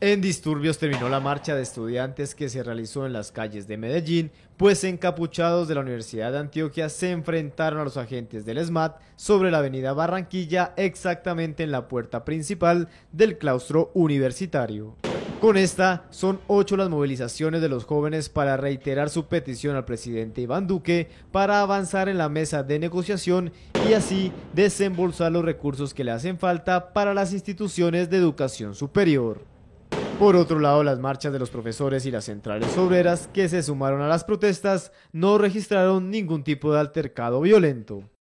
En disturbios terminó la marcha de estudiantes que se realizó en las calles de Medellín, pues encapuchados de la Universidad de Antioquia se enfrentaron a los agentes del SMAT sobre la avenida Barranquilla, exactamente en la puerta principal del claustro universitario. Con esta, son ocho las movilizaciones de los jóvenes para reiterar su petición al presidente Iván Duque para avanzar en la mesa de negociación y así desembolsar los recursos que le hacen falta para las instituciones de educación superior. Por otro lado, las marchas de los profesores y las centrales obreras que se sumaron a las protestas no registraron ningún tipo de altercado violento.